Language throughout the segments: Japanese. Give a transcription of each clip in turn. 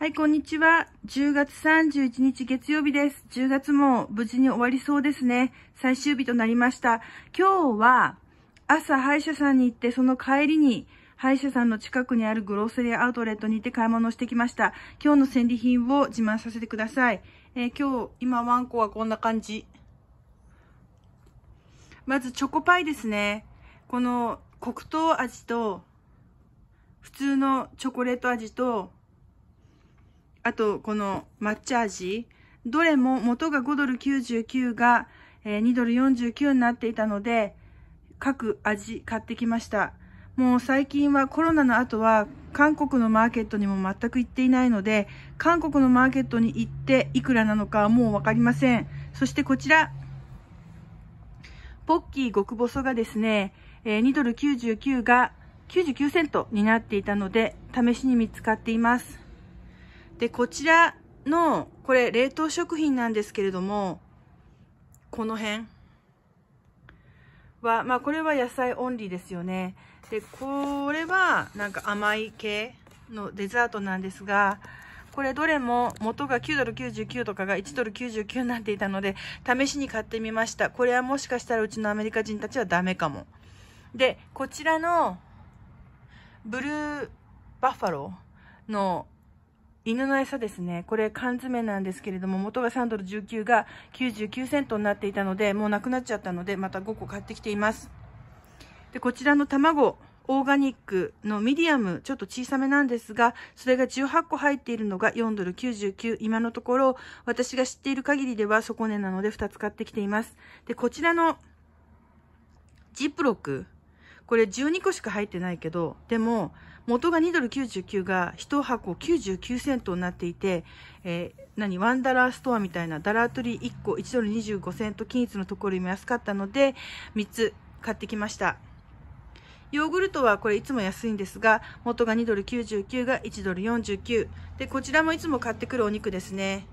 はい、こんにちは。10月31日月曜日です。10月も無事に終わりそうですね。最終日となりました。今日は朝歯医者さんに行って、その帰りに歯医者さんの近くにあるグローセリーアウトレットに行って買い物をしてきました。今日の戦利品を自慢させてください。えー、今日、今ワンコはこんな感じ。まずチョコパイですね。この黒糖味と普通のチョコレート味とあとこの抹茶味、どれも元が5ドル99が、え2ドル49になっていたので、各味買ってきました。もう最近はコロナの後は韓国のマーケットにも全く行っていないので、韓国のマーケットに行っていくらなのかはもうわかりません。そしてこちら、ポッキー極細がですね、え2ドル99が99セントになっていたので、試しに見つかっています。で、こちらの、これ冷凍食品なんですけれども、この辺は、まあこれは野菜オンリーですよね。で、これはなんか甘い系のデザートなんですが、これどれも元が9ドル99とかが1ドル99になっていたので、試しに買ってみました。これはもしかしたらうちのアメリカ人たちはダメかも。で、こちらのブルーバッファローの犬の餌ですね。これ缶詰なんですけれども、元が3ドル19が99セントになっていたので、もうなくなっちゃったので、また5個買ってきています。で、こちらの卵、オーガニックのミディアム、ちょっと小さめなんですが、それが18個入っているのが4ドル99。今のところ、私が知っている限りでは底値なので2つ買ってきています。で、こちらのジップロックこれ12個しか入ってないけど、でも、元が2ドル99が1箱99セントになっていて、えー、何、ワンダラーストアみたいな、ダラートリー1個1ドル25セント均一のところよりも安かったので、3つ買ってきました。ヨーグルトはこれいつも安いんですが、元が2ドル99が1ドル49。で、こちらもいつも買ってくるお肉ですね。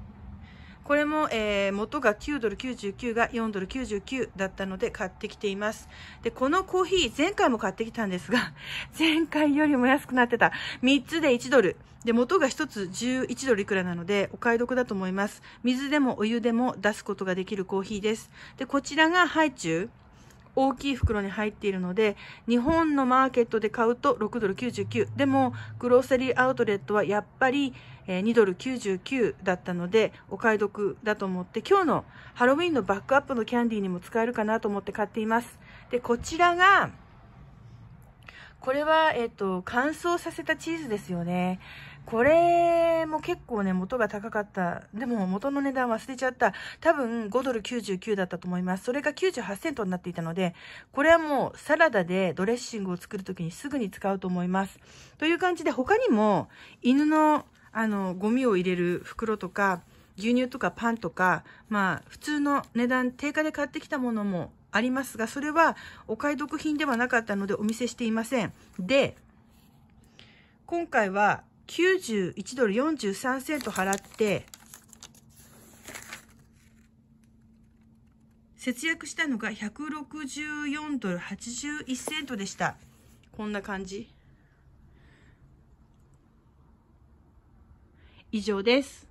これも、えー、元が9ドル99が4ドル99だったので買ってきています。で、このコーヒー、前回も買ってきたんですが、前回よりも安くなってた。3つで1ドル。で、元が1つ11ドルいくらなので、お買い得だと思います。水でもお湯でも出すことができるコーヒーです。で、こちらがハイチュウ。大きい袋に入っているので、日本のマーケットで買うと6ドル99。でも、グローセリーアウトレットはやっぱり2ドル99だったので、お買い得だと思って、今日のハロウィンのバックアップのキャンディーにも使えるかなと思って買っています。で、こちらが、これは、えっ、と、乾燥させたチーズですよね。これも結構ね、元が高かった。でも元の値段忘れちゃった。多分5ドル99だったと思います。それが98セントになっていたので、これはもうサラダでドレッシングを作るときにすぐに使うと思います。という感じで他にも犬のあの、ゴミを入れる袋とか、牛乳とかパンとか、まあ、普通の値段、定価で買ってきたものもありますが、それはお買い得品ではなかったのでお見せしていません。で、今回は91ドル43セント払って、節約したのが164ドル81セントでした。こんな感じ。以上です。